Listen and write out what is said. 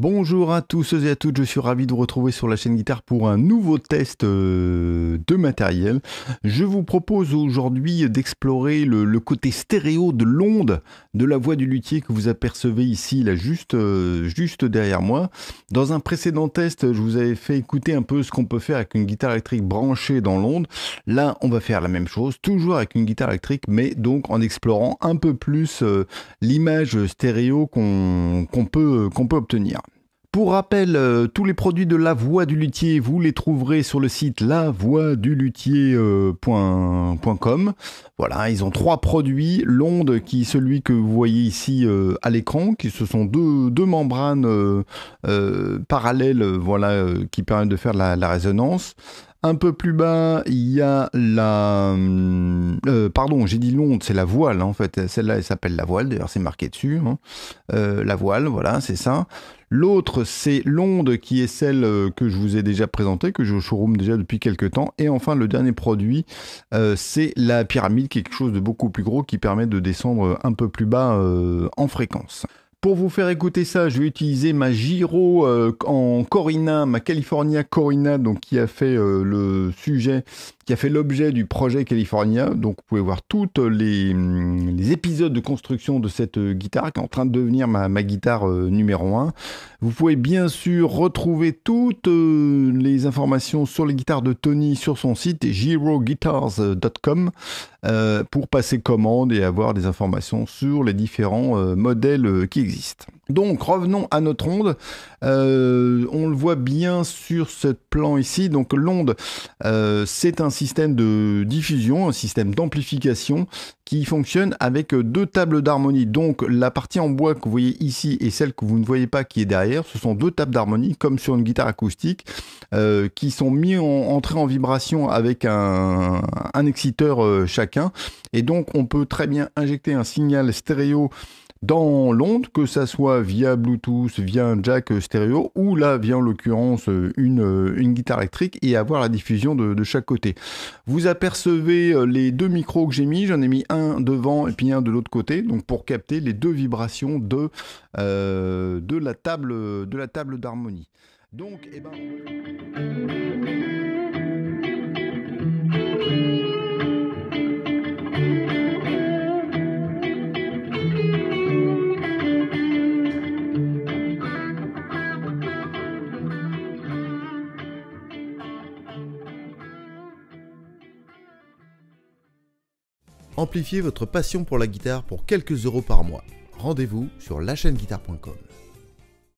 Bonjour à tous et à toutes, je suis ravi de vous retrouver sur la chaîne guitare pour un nouveau test euh, de matériel. Je vous propose aujourd'hui d'explorer le, côté stéréo de l'onde de la voix du luthier que vous apercevez ici, là juste, euh, juste derrière moi. Dans un précédent test, je vous avais fait écouter un peu ce qu'on peut faire avec une guitare électrique branchée dans l'onde. Là, on va faire la même chose, toujours avec une guitare électrique, mais donc en explorant un peu plus euh, l'image stéréo qu'on peut, qu'on peut obtenir. Pour rappel, euh, tous les produits de La Voix du Luthier, vous les trouverez sur le site lavoixduluthier.com. Voilà, ils ont trois produits. L'onde, qui est celui que vous voyez ici euh, à l'écran, qui ce sont deux, membranes euh, parallèles voilà, qui permettent de faire la résonance. Un peu plus bas, il y a la... Euh, euh, pardon, j'ai dit l'onde, c'est la voile en fait. Celle-là, elle s'appelle la voile, d'ailleurs c'est marqué dessus. Hein. Euh, la voile, voilà, c'est ça. L'autre, c'est l'onde qui est celle que je vous ai déjà présentée, que je au showroom déjà depuis quelques temps. Et enfin, le dernier produit, c'est la pyramide, quelque chose de beaucoup plus gros qui permet de descendre un peu plus bas en fréquence. Pour vous faire écouter ça, je vais utiliser ma Giro euh, en Corina, ma California Corina, donc qui a fait euh, le sujet qui a fait l'objet du projet californien. Donc vous pouvez voir tous hum, les, épisodes de construction de cette euh, guitare qui est en train de devenir ma, ma guitare euh, numéro 1. Vous pouvez bien sûr retrouver toutes euh, les informations sur les guitares de Tony sur son site giroguitars.com pour passer commande et avoir des informations sur les différents modèles qui existent. Donc revenons à notre onde. Euh, on le voit bien sur ce plan ici. Donc l'onde, euh, c'est un système de diffusion, un système d'amplification qui fonctionne avec deux tables d'harmonie. Donc la partie en bois que vous voyez ici et celle que vous ne voyez pas qui est derrière, ce sont deux tables d'harmonie comme sur une guitare acoustique euh, qui sont mises en entrée en vibration avec un, un exciteur chacun. Et donc on peut très bien injecter un signal stéréo dans l'onde, que ça soit via Bluetooth, via un jack stéréo ou là, via en l'occurrence une, guitare électrique et avoir la diffusion de, chaque côté. Vous apercevez euh, les deux micros que j'ai mis, j'en ai mis un devant et puis un de l'autre côté, donc pour capter les deux vibrations de, euh, de la table de la table d'harmonie. Donc, et eh ben... amplifiez votre passion pour la guitare pour quelques euros par mois. Rendez-vous sur guitare.com